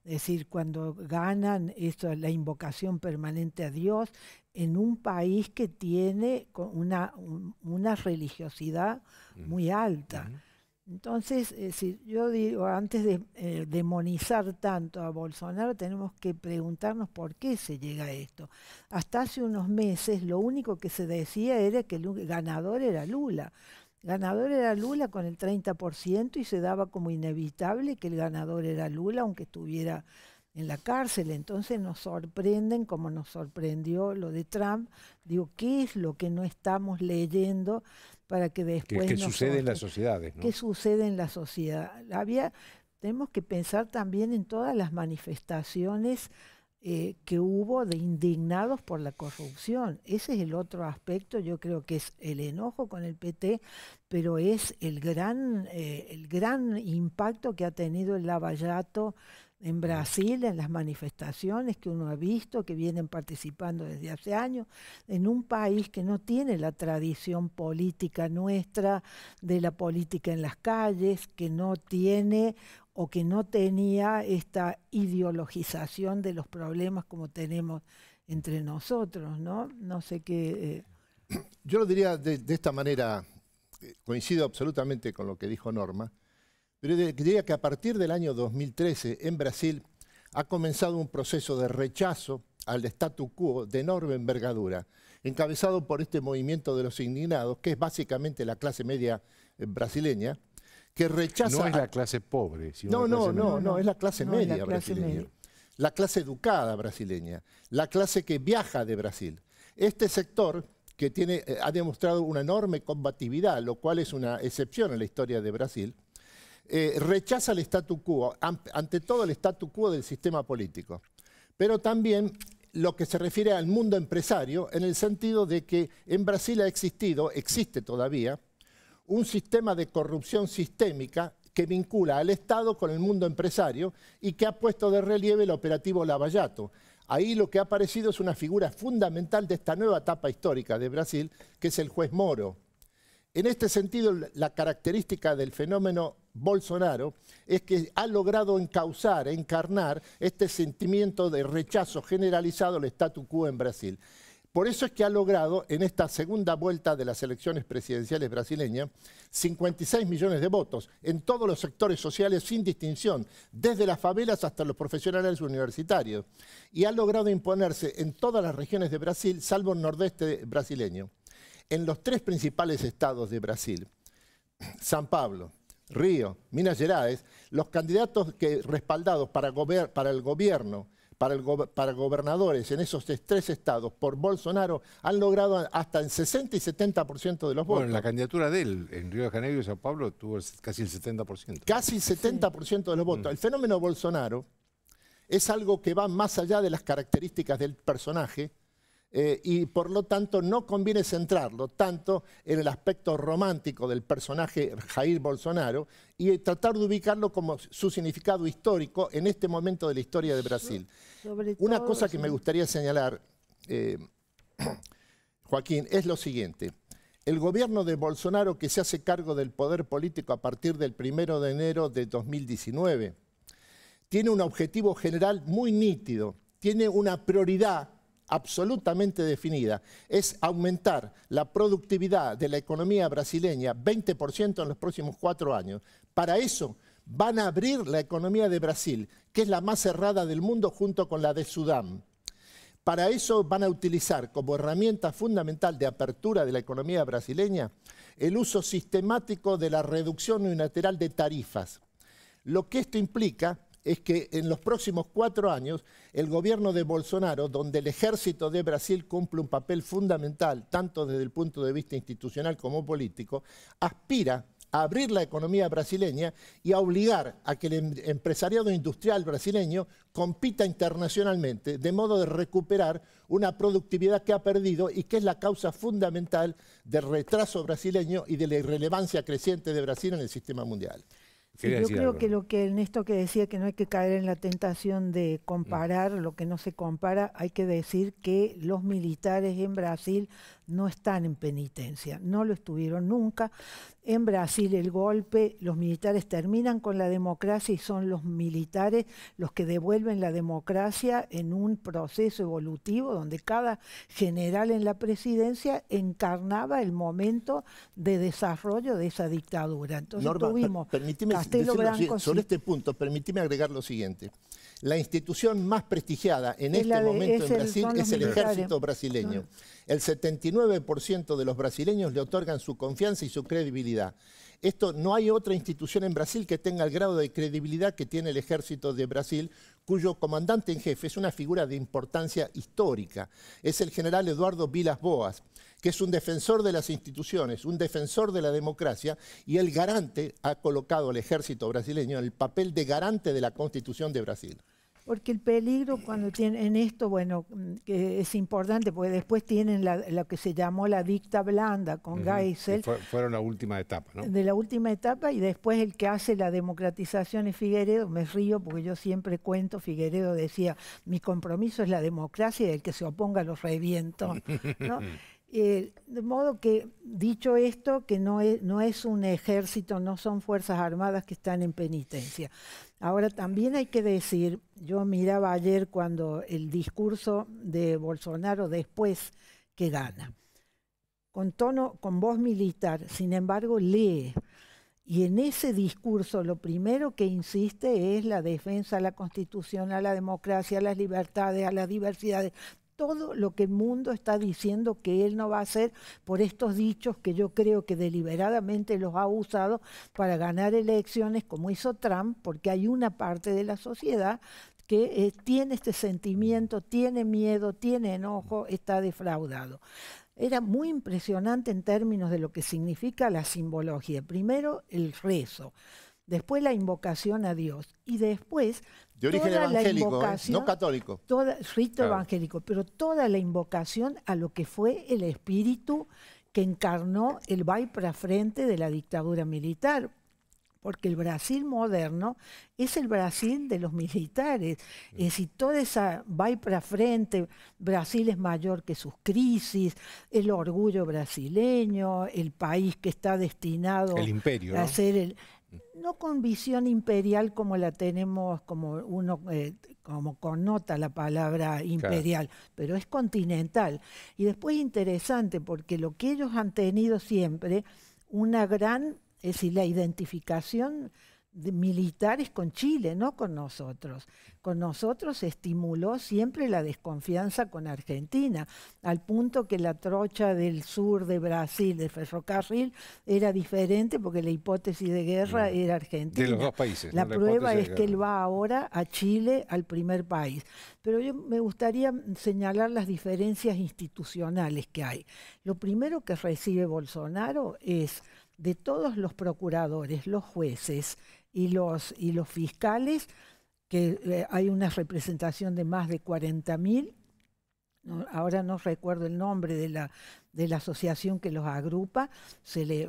Es decir, cuando ganan esto, la invocación permanente a Dios en un país que tiene una, una religiosidad mm. muy alta. Entonces, yo digo, antes de eh, demonizar tanto a Bolsonaro, tenemos que preguntarnos por qué se llega a esto. Hasta hace unos meses lo único que se decía era que el ganador era Lula. Ganador era Lula con el 30% y se daba como inevitable que el ganador era Lula, aunque estuviera en la cárcel. Entonces nos sorprenden, como nos sorprendió lo de Trump, digo, ¿qué es lo que no estamos leyendo para que después... ¿Qué, sucede en las sociedades? ¿no? ¿Qué sucede en la sociedad? tenemos que pensar también en todas las manifestaciones eh, que hubo de indignados por la corrupción. Ese es el otro aspecto, yo creo que es el enojo con el PT, pero es el gran, eh, el gran impacto que ha tenido el lavallato en Brasil, en las manifestaciones que uno ha visto, que vienen participando desde hace años, en un país que no tiene la tradición política nuestra de la política en las calles, que no tiene o que no tenía esta ideologización de los problemas como tenemos entre nosotros, ¿no? No sé qué... Eh. Yo lo diría de, de, esta manera, eh, coincido absolutamente con lo que dijo Norma, pero diría que a partir del año 2013 en Brasil ha comenzado un proceso de rechazo al statu quo de enorme envergadura, encabezado por este movimiento de los indignados, que es básicamente la clase media eh, brasileña, que rechaza... No es la clase pobre. Sino no, no, no, no, es la clase media brasileña. La clase educada brasileña, la clase que viaja de Brasil. Este sector que tiene, eh, ha demostrado una enorme combatividad, lo cual es una excepción en la historia de Brasil, eh, rechaza el statu quo, ante todo el statu quo del sistema político, pero también lo que se refiere al mundo empresario, en el sentido de que en Brasil ha existido, existe todavía, un sistema de corrupción sistémica que vincula al Estado con el mundo empresario y que ha puesto de relieve el operativo Lavallato. Ahí lo que ha aparecido es una figura fundamental de esta nueva etapa histórica de Brasil, que es el juez Moro. En este sentido, la característica del fenómeno Bolsonaro es que ha logrado encauzar, encarnar este sentimiento de rechazo generalizado al statu quo en Brasil. Por eso es que ha logrado en esta segunda vuelta de las elecciones presidenciales brasileñas 56 millones de votos en todos los sectores sociales sin distinción, desde las favelas hasta los profesionales universitarios. Y ha logrado imponerse en todas las regiones de Brasil, salvo el nordeste brasileño. En los tres principales estados de Brasil, San Pablo, Río, Minas Gerais, los candidatos respaldados para el gobierno para, gobernadores en esos tres estados por Bolsonaro han logrado hasta el 60 y 70% de los votos. Bueno, la candidatura de él en Río de Janeiro y San Pablo tuvo casi el 70%. Casi el 70% de los votos. El fenómeno Bolsonaro es algo que va más allá de las características del personaje, eh, y por lo tanto no conviene centrarlo tanto en el aspecto romántico del personaje Jair Bolsonaro y eh, tratar de ubicarlo como su significado histórico en este momento de la historia de Brasil. Una cosa que me gustaría señalar, eh, Joaquín, es lo siguiente. El gobierno de Bolsonaro que se hace cargo del poder político a partir del 1 de enero de 2019 tiene un objetivo general muy nítido, tiene una prioridad absolutamente definida, es aumentar la productividad de la economía brasileña 20% en los próximos cuatro años. Para eso van a abrir la economía de Brasil, que es la más cerrada del mundo junto con la de Sudán. Para eso van a utilizar como herramienta fundamental de apertura de la economía brasileña el uso sistemático de la reducción unilateral de tarifas. Lo que esto implica es que en los próximos cuatro años el gobierno de Bolsonaro, donde el ejército de Brasil cumple un papel fundamental, tanto desde el punto de vista institucional como político, aspira a abrir la economía brasileña y a obligar a que el em-, empresariado industrial brasileño compita internacionalmente, de modo de recuperar una productividad que ha perdido y que es la causa fundamental del retraso brasileño y de la irrelevancia creciente de Brasil en el sistema mundial yo creo que lo que Ernesto que decía que no hay que caer en la tentación de comparar lo que no se compara, hay que decir que los militares en Brasil no están en penitencia, no lo estuvieron nunca. En Brasil el golpe, los militares terminan con la democracia y son los militares los que devuelven la democracia en un proceso evolutivo donde cada general en la presidencia encarnaba el momento de desarrollo de esa dictadura. Entonces tuvimos Sobre este punto, permíteme agregar lo siguiente. La institución más prestigiada en este momento en Brasil es el ejército brasileño. El 79% de los brasileños le otorgan su confianza y su credibilidad esto no hay otra institución en Brasil que tenga el grado de credibilidad que tiene el ejército de Brasil, cuyo comandante en jefe es una figura de importancia histórica. Es el general Eduardo Vilas Boas, que es un defensor de las instituciones, un defensor de la democracia y el garante ha colocado al ejército brasileño en el papel de garante de la constitución de Brasil. Porque el peligro cuando tiene en esto, bueno, que es importante, porque después tienen lo que se llamó la dicta blanda con Geisel. fueron la última etapa, ¿no? De la última etapa y después el que hace la democratización es Figueredo. Me río porque yo siempre cuento, Figueredo decía, mi compromiso es la democracia y el que se oponga los reviento. ¿no? Eh, de modo que, dicho esto, que no es, no es un ejército, no son fuerzas armadas que están en penitencia. Ahora, también hay que decir, yo miraba ayer cuando el discurso de Bolsonaro después que gana, con tono, con voz militar, sin embargo, lee. Y en ese discurso lo primero que insiste es la defensa a la constitución, a la democracia, a las libertades, a las diversidades, todo lo que el mundo está diciendo que él no va a hacer por estos dichos que yo creo que deliberadamente los ha usado para ganar elecciones, como hizo Trump, porque hay una parte de la sociedad que eh, tiene este sentimiento, mm. tiene miedo, tiene enojo, está defraudado. Era muy impresionante en términos de lo que significa la simbología. Primero, el rezo después la invocación a Dios y después toda la ¿eh? invocación, católico. rito evangélico, pero toda la invocación a lo que fue el espíritu que encarnó el para frente de la dictadura militar. Porque el Brasil moderno es el Brasil de los militares. Es decir, toda esa para frente, Brasil es mayor que sus crisis, el orgullo brasileño, el país que está destinado a ser el, no con visión imperial como la tenemos, como uno eh, como connota la palabra imperial, pero es continental. Y después interesante, porque lo que ellos han tenido siempre, una gran, es decir, la identificación militares con Chile, no con nosotros. Con nosotros estimuló siempre la desconfianza con Argentina, al punto que la trocha del sur de Brasil, de ferrocarril, era diferente porque la hipótesis de guerra era Argentina. De los dos países. la prueba es que él va ahora a Chile, al primer país. Pero yo me gustaría señalar las diferencias institucionales que hay. Lo primero que recibe Bolsonaro es de todos los procuradores, los jueces, y los, y los fiscales, que eh, hay una representación de más de 40.000. ahora no recuerdo el nombre de la, de la asociación que los agrupa,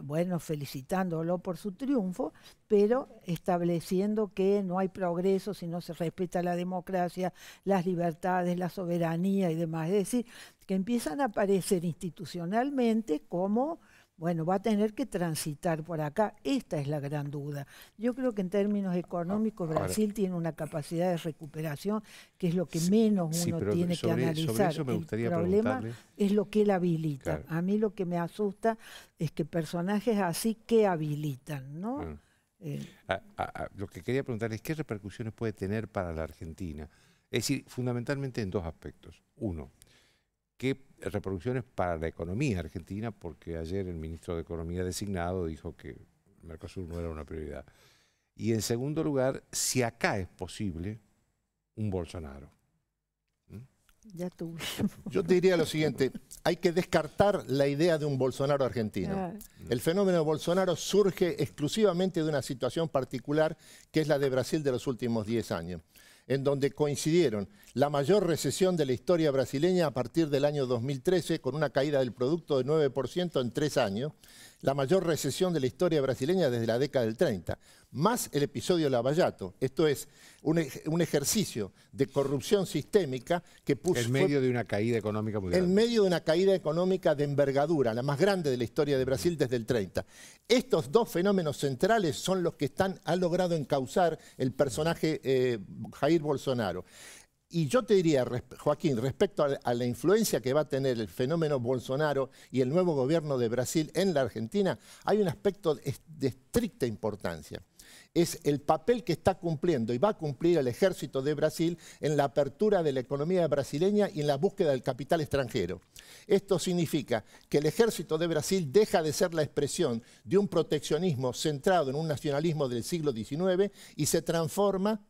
bueno, felicitándolo por su triunfo, pero estableciendo que no hay progreso si no se respeta la democracia, las libertades, la soberanía y demás. Es decir, que empiezan a aparecer institucionalmente como bueno, va a tener que transitar por acá. Esta es la gran duda. Yo creo que en términos económicos Brasil tiene una capacidad de recuperación que es lo que menos uno tiene que analizar. El problema es lo que él habilita. A mí lo que me asusta es que personajes así que habilitan, ¿no? Ah. Eh, ah, ah, lo que quería preguntar es qué repercusiones puede tener para la Argentina. Es decir, fundamentalmente en dos aspectos. Uno, qué reproducciones para la economía argentina, porque ayer el ministro de Economía designado dijo que Mercosur no era una prioridad. Y en segundo lugar, si acá es posible, un Bolsonaro. ¿Mm? Ya Yo te diría lo siguiente, hay que descartar la idea de un Bolsonaro argentino. Ah. El fenómeno de Bolsonaro surge exclusivamente de una situación particular que es la de Brasil de los últimos 10 años en donde coincidieron la mayor recesión de la historia brasileña a partir del año 2013, con una caída del producto de 9% en tres años, la mayor recesión de la historia brasileña desde la década del 30 más el episodio Lavallato. Esto es un, ejercicio de corrupción sistémica que puso... En medio de una caída económica muy En medio de una caída económica de envergadura, la más grande de la historia de Brasil desde el 30. Estos dos fenómenos centrales son los que están, han logrado encauzar el personaje eh, Jair Bolsonaro. Y yo te diría, Joaquín, respecto a la influencia que va a tener el fenómeno Bolsonaro y el nuevo gobierno de Brasil en la Argentina, hay un aspecto de estricta importancia es el papel que está cumpliendo y va a cumplir el ejército de Brasil en la apertura de la economía brasileña y en la búsqueda del capital extranjero. Esto significa que el ejército de Brasil deja de ser la expresión de un proteccionismo centrado en un nacionalismo del siglo XIX y se transforma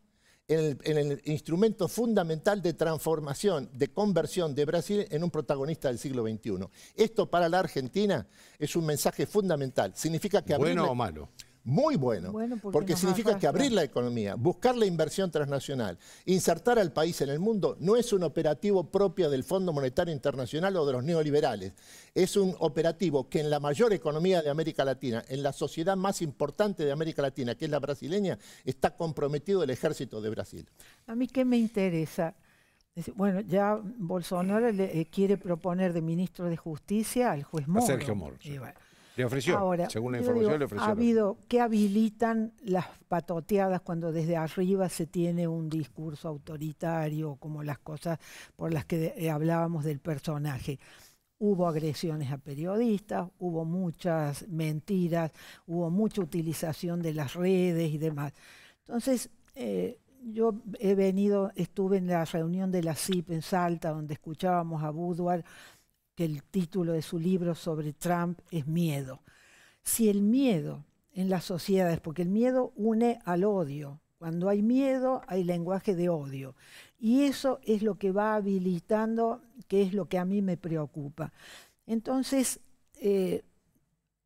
en el, instrumento fundamental de transformación, de conversión de Brasil en un protagonista del siglo XXI. Esto para la Argentina es un mensaje fundamental. Significa que... Bueno o malo muy bueno, porque, significa que abrir la economía, buscar la inversión transnacional, insertar al país en el mundo no es un operativo propio del Fondo Monetario Internacional o de los neoliberales, es un operativo que en la mayor economía de América Latina, en la sociedad más importante de América Latina, que es la brasileña, está comprometido el ejército de Brasil. A mí qué me interesa bueno, ya Bolsonaro le, eh, quiere proponer de ministro de Justicia al juez Moro. Sergio Ahora, según la información, le ofreció. Ha habido, ¿Qué habilitan las patoteadas cuando desde arriba se tiene un discurso autoritario, como las cosas por las que eh, hablábamos del personaje? Hubo agresiones a periodistas, hubo muchas mentiras, hubo mucha utilización de las redes y demás. Entonces, eh, yo he venido, estuve en la reunión de la CIP en Salta, donde escuchábamos a Budwar que el título de su libro sobre Trump es Miedo. Si el miedo en las sociedades, porque el miedo une al odio, cuando hay miedo hay lenguaje de odio, y eso es lo que va habilitando, que es lo que a mí me preocupa. Entonces, eh,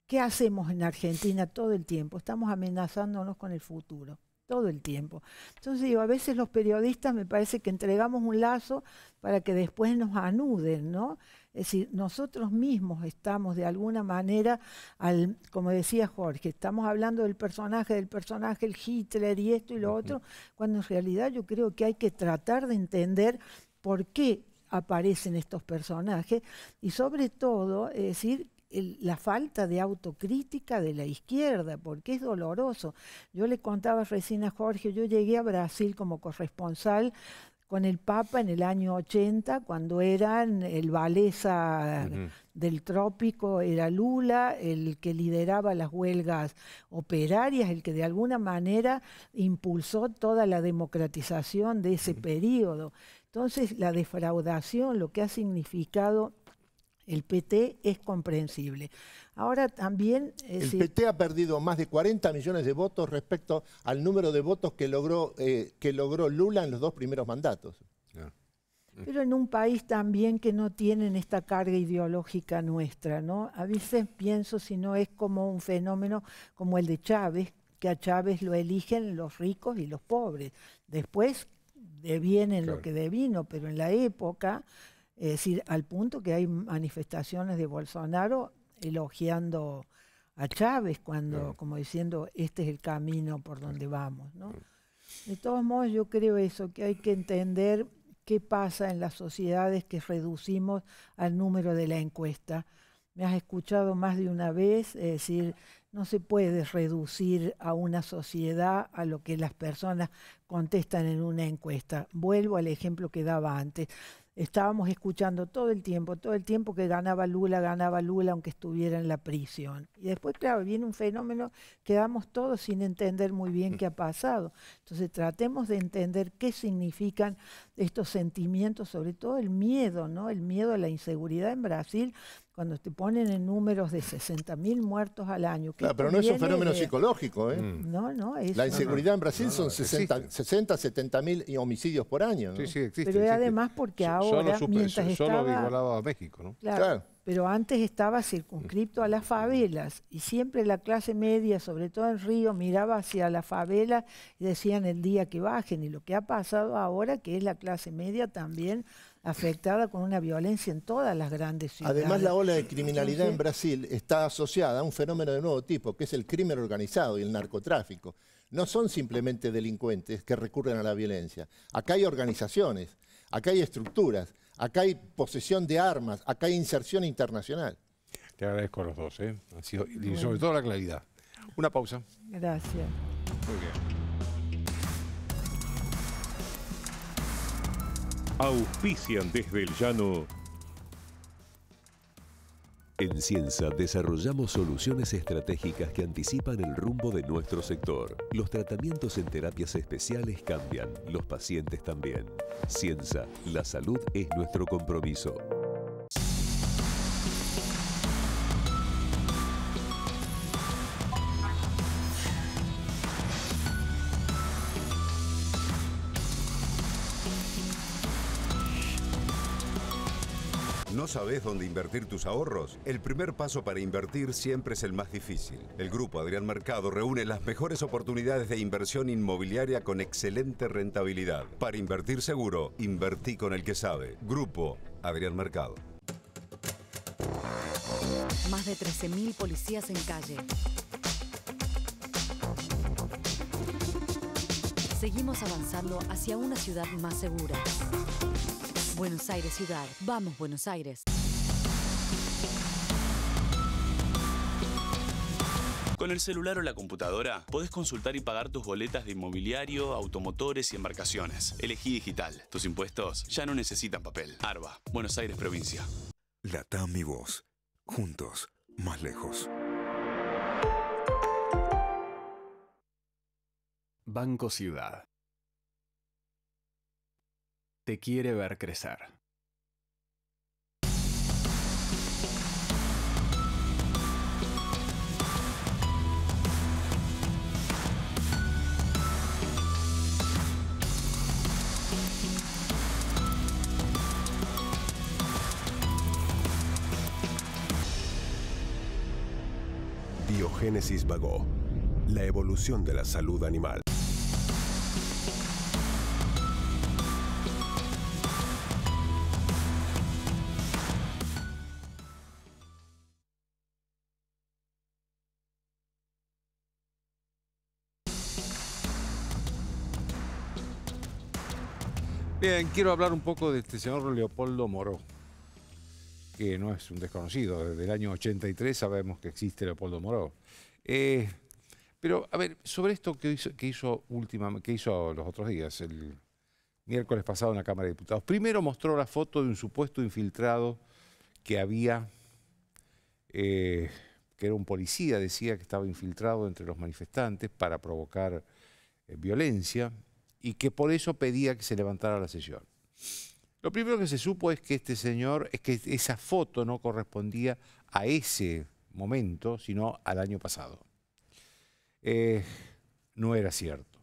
¿qué hacemos en Argentina todo el tiempo? Estamos amenazándonos con el futuro todo el tiempo. Entonces digo, a veces los periodistas me parece que entregamos un lazo para que después nos anuden, ¿no? Es decir, nosotros mismos estamos de alguna manera, como decía Jorge, estamos hablando del personaje, del personaje, el Hitler y esto y lo otro, cuando en realidad yo creo que hay que tratar de entender por qué aparecen estos personajes y sobre todo, es decir, la falta de autocrítica de la izquierda, porque es doloroso. Yo le contaba recién a Jorge, yo llegué a Brasil como corresponsal con el Papa en el año 80, cuando eran el Valesa del Trópico, era Lula, el que lideraba las huelgas operarias, el que de alguna manera impulsó toda la democratización de ese periodo. Entonces, la defraudación, lo que ha significado el PT es comprensible. Ahora también... el PT ha perdido más de 40 millones de votos respecto al número de votos que logró, eh, que logró Lula en los dos primeros mandatos. Ah. Pero en un país también que no tienen esta carga ideológica nuestra, ¿no? A veces pienso si no es como un fenómeno como el de Chávez, que a Chávez lo eligen los ricos y los pobres. Después devienen lo que devino, pero en la época es decir, al punto que hay manifestaciones de Bolsonaro elogiando a Chávez cuando, como diciendo, este es el camino por donde vamos. ¿no? De todos modos, yo creo eso, que hay que entender qué pasa en las sociedades que reducimos al número de la encuesta. Me has escuchado más de una vez, es decir, no se puede reducir a una sociedad a lo que las personas contestan en una encuesta. Vuelvo al ejemplo que daba antes estábamos escuchando todo el tiempo, todo el tiempo que ganaba Lula, ganaba Lula, aunque estuviera en la prisión. Y después, claro, viene un fenómeno, quedamos todos sin entender muy bien mm. qué ha pasado. Entonces, tratemos de entender qué significan estos sentimientos, sobre todo el miedo, ¿no? El miedo a la inseguridad en Brasil cuando te ponen en números de 60.000 muertos al año. Claro, pero no es un fenómeno psicológico. ¿eh? Mm. No, no, es... La inseguridad en Brasil son 60, 60, 70 mil homicidios por año. Sí, sí, existe. Pero además porque ahora, mientras estaba... Solo a México, ¿no? Claro, Pero antes estaba circunscripto a las favelas y siempre la clase media, sobre todo en Río, miraba hacia las favelas y decían el día que bajen. Y lo que ha pasado ahora, que es la clase media también afectada con una violencia en todas las grandes ciudades. Además, la ola de criminalidad en Brasil está asociada a un fenómeno de nuevo tipo, que es el crimen organizado y el narcotráfico. No son simplemente delincuentes que recurren a la violencia. Acá hay organizaciones, acá hay estructuras, acá hay posesión de armas, acá hay inserción internacional. Te agradezco a los dos, ¿eh? y sobre todo la claridad. Una pausa. Gracias. Auspician desde el llano. En Cienza desarrollamos soluciones estratégicas que anticipan el rumbo de nuestro sector. Los tratamientos en terapias especiales cambian, los pacientes también. Cienza, la salud es nuestro compromiso. ¿No sabes dónde invertir tus ahorros? El primer paso para invertir siempre es el más difícil. El grupo Adrián Mercado reúne las mejores oportunidades de inversión inmobiliaria con excelente rentabilidad. Para invertir seguro, invertí con el que sabe. Grupo Adrián Mercado. Más de 13.000 policías en calle. Seguimos avanzando hacia una ciudad más segura. Buenos Aires Ciudad. Vamos, Buenos Aires. Con el celular o la computadora podés consultar y pagar tus boletas de inmobiliario, automotores y embarcaciones. Elegí digital. Tus impuestos ya no necesitan papel. Arba, Buenos Aires Provincia. La TAM y vos. Juntos, más lejos. Banco Ciudad te quiere ver crecer. Diogénesis Vagó, la evolución de la salud animal. Bien, quiero hablar un poco de este señor Leopoldo Moró, que no es un desconocido, desde el año 83 sabemos que existe Leopoldo Moró. Eh, pero, a ver, sobre esto que hizo, que que hizo los otros días, el miércoles pasado en la Cámara de Diputados. Primero mostró la foto de un supuesto infiltrado que había, eh, que era un policía, decía que estaba infiltrado entre los manifestantes para provocar eh, violencia y que por eso pedía que se levantara la sesión. Lo primero que se supo es que este señor, es que esa foto no correspondía a ese momento, sino al año pasado. Eh, no era cierto.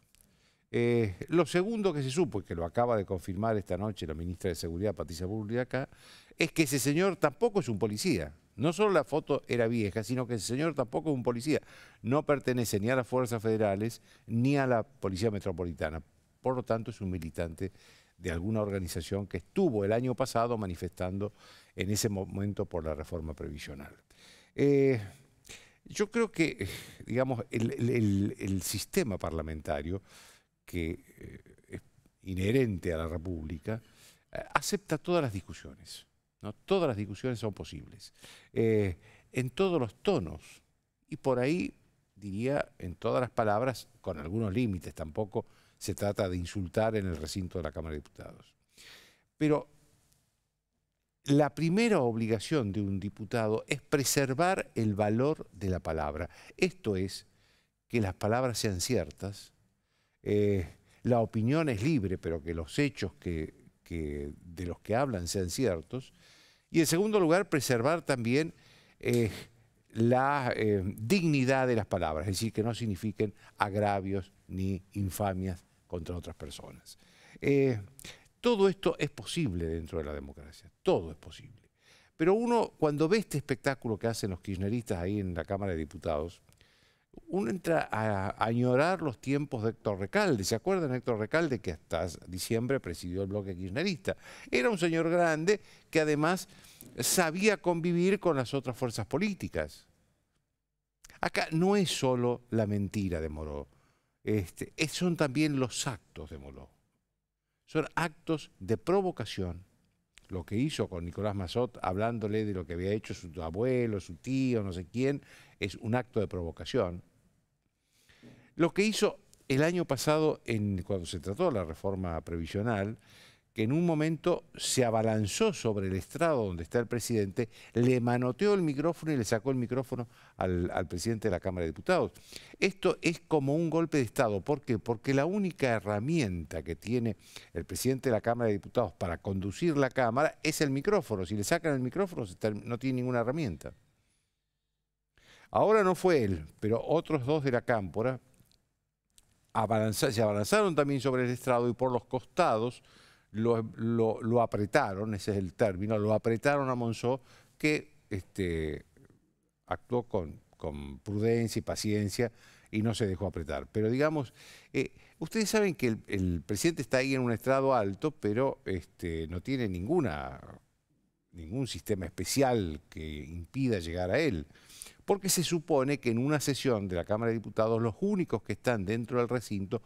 Eh, lo segundo que se supo, y que lo acaba de confirmar esta noche la ministra de Seguridad, Patricia Burriaca, es que ese señor tampoco es un policía. No solo la foto era vieja, sino que ese señor tampoco es un policía. No pertenece ni a las fuerzas federales ni a la Policía Metropolitana. Por lo tanto, es un militante de alguna organización que estuvo el año pasado manifestando en ese momento por la reforma previsional. Eh, yo creo que, digamos, el, sistema parlamentario que eh, es inherente a la República eh, acepta todas las discusiones. ¿no? Todas las discusiones son posibles, en todos los tonos y por ahí, diría, en todas las palabras, con algunos límites tampoco, se trata de insultar en el recinto de la Cámara de Diputados. Pero la primera obligación de un diputado es preservar el valor de la palabra. Esto es que las palabras sean ciertas, eh, la opinión es libre, pero que los hechos que, de los que hablan sean ciertos. Y en segundo lugar, preservar también eh, la eh, dignidad de las palabras, es decir, que no signifiquen agravios ni infamias contra otras personas. Eh, todo esto es posible dentro de la democracia, todo es posible. Pero uno, cuando ve este espectáculo que hacen los kirchneristas ahí en la Cámara de Diputados, uno entra a añorar los tiempos de Héctor Recalde. ¿Se acuerdan Héctor Recalde que hasta diciembre presidió el bloque kirchnerista? Era un señor grande que además sabía convivir con las otras fuerzas políticas. Acá no es solo la mentira de Moró. Este, son también los actos de Moló. Son actos de provocación. Lo que hizo con Nicolás Mazot, hablándole de lo que había hecho su abuelo, su tío, no sé quién, es un acto de provocación. Lo que hizo el año pasado, en, cuando se trató la reforma previsional, que en un momento se abalanzó sobre el estrado donde está el presidente, le manoteó el micrófono y le sacó el micrófono al, presidente de la Cámara de Diputados. Esto es como un golpe de Estado. ¿Por qué? Porque la única herramienta que tiene el presidente de la Cámara de Diputados para conducir la Cámara es el micrófono. Si le sacan el micrófono no tiene ninguna herramienta. Ahora no fue él, pero otros dos de la Cámpora se abalanzaron también sobre el estrado y por los costados lo, apretaron, ese es el término, lo apretaron a Monzó, que este, actuó con, prudencia y paciencia y no se dejó apretar. Pero digamos, eh, ustedes saben que el, presidente está ahí en un estrado alto, pero este, no tiene ninguna, ningún sistema especial que impida llegar a él. Porque se supone que en una sesión de la Cámara de Diputados los únicos que están dentro del recinto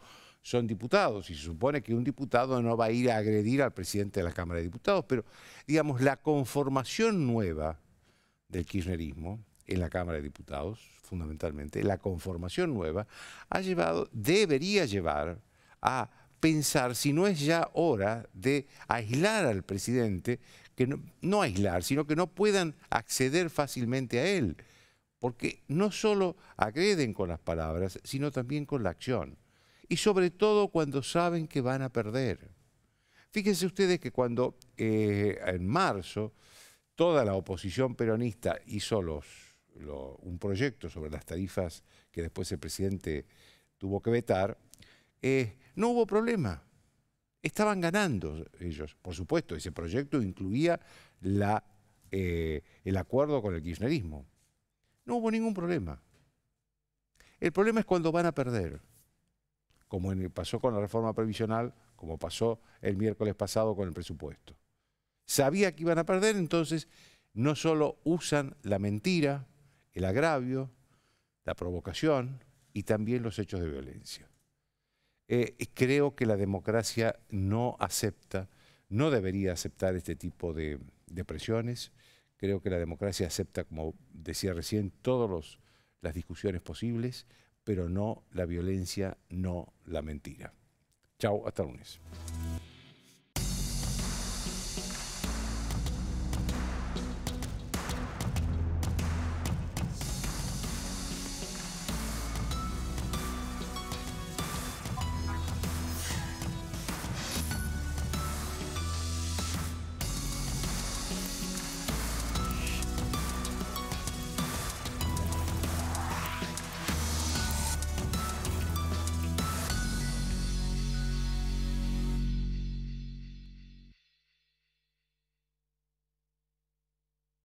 son diputados y se supone que un diputado no va a ir a agredir al presidente de la Cámara de Diputados, pero digamos, la conformación nueva del kirchnerismo en la Cámara de Diputados, fundamentalmente, la conformación nueva ha llevado, debería llevar a pensar si no es ya hora de aislar al presidente, que no, no aislar, sino que no puedan acceder fácilmente a él, porque no solo agreden con las palabras, sino también con la acción y sobre todo cuando saben que van a perder. Fíjense ustedes que cuando eh, en marzo toda la oposición peronista hizo un proyecto sobre las tarifas que después el presidente tuvo que vetar, eh, no hubo problema. Estaban ganando ellos. Por supuesto, ese proyecto incluía eh, el acuerdo con el kirchnerismo. No hubo ningún problema. El problema es cuando van a perder como pasó con la reforma previsional, como pasó el miércoles pasado con el presupuesto. Sabía que iban a perder, entonces no solo usan la mentira, el agravio, la provocación y también los hechos de violencia. Eh, creo que la democracia no acepta, no debería aceptar este tipo de, de presiones. Creo que la democracia acepta, como decía recién, todas las discusiones posibles, pero no la violencia, no la mentira. Chao, hasta lunes.